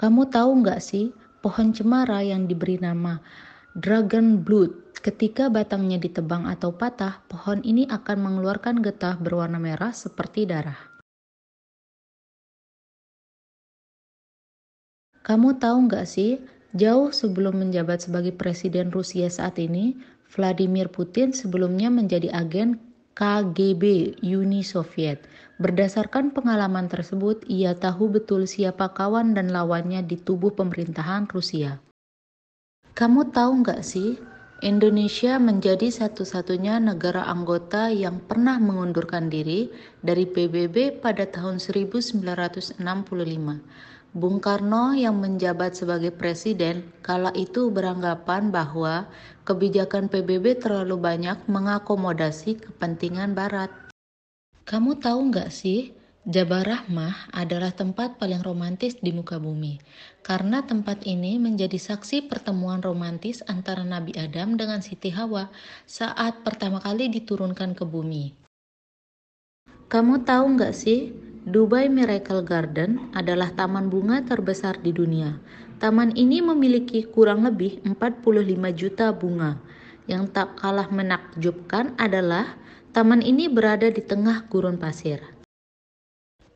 Kamu tahu nggak sih, pohon cemara yang diberi nama Dragon Blood. Ketika batangnya ditebang atau patah, pohon ini akan mengeluarkan getah berwarna merah seperti darah. Kamu tahu nggak sih, jauh sebelum menjabat sebagai presiden Rusia saat ini, Vladimir Putin sebelumnya menjadi agen KGB Uni Soviet. Berdasarkan pengalaman tersebut, ia tahu betul siapa kawan dan lawannya di tubuh pemerintahan Rusia. Kamu tahu nggak sih, Indonesia menjadi satu-satunya negara anggota yang pernah mengundurkan diri dari PBB pada tahun 1965. Bung Karno yang menjabat sebagai presiden kala itu beranggapan bahwa kebijakan PBB terlalu banyak mengakomodasi kepentingan Barat. Kamu tahu nggak sih, Jabal Rahmah adalah tempat paling romantis di muka bumi, karena tempat ini menjadi saksi pertemuan romantis antara Nabi Adam dengan Siti Hawa saat pertama kali diturunkan ke bumi. Kamu tahu nggak sih, Dubai Miracle Garden adalah taman bunga terbesar di dunia. Taman ini memiliki kurang lebih 45 juta bunga. Yang tak kalah menakjubkan adalah taman ini berada di tengah gurun pasir.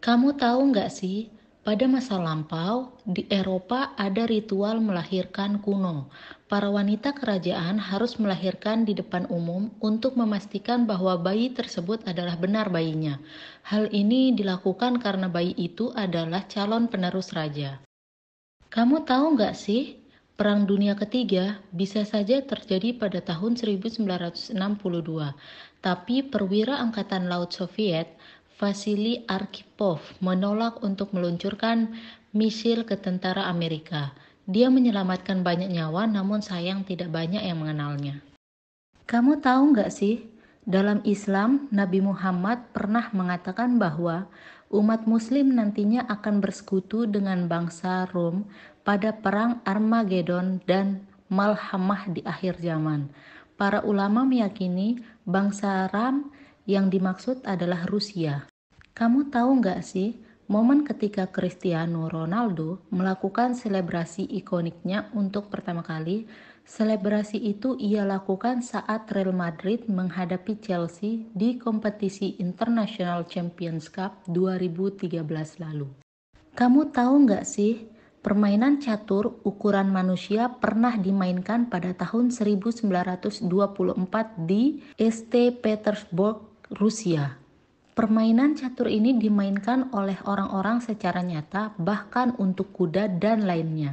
Kamu tahu nggak sih, pada masa lampau, di Eropa ada ritual melahirkan kuno. Para wanita kerajaan harus melahirkan di depan umum untuk memastikan bahwa bayi tersebut adalah benar bayinya. Hal ini dilakukan karena bayi itu adalah calon penerus raja. Kamu tahu nggak sih, Perang Dunia Ketiga bisa saja terjadi pada tahun 1962, tapi perwira Angkatan Laut Soviet Vasily Arkhipov menolak untuk meluncurkan misil ke tentara Amerika. Dia menyelamatkan banyak nyawa, namun sayang tidak banyak yang mengenalnya. Kamu tahu nggak sih, dalam Islam, Nabi Muhammad pernah mengatakan bahwa umat Muslim nantinya akan bersekutu dengan bangsa Rom pada perang Armageddon dan Malhamah di akhir zaman. Para ulama meyakini bangsa Ram yang dimaksud adalah Rusia. Kamu tahu nggak sih, momen ketika Cristiano Ronaldo melakukan selebrasi ikoniknya untuk pertama kali, selebrasi itu ia lakukan saat Real Madrid menghadapi Chelsea di kompetisi International Champions Cup 2013 lalu. Kamu tahu nggak sih, permainan catur ukuran manusia pernah dimainkan pada tahun 1924 di St. Petersburg, Rusia. Permainan catur ini dimainkan oleh orang-orang secara nyata, bahkan untuk kuda dan lainnya.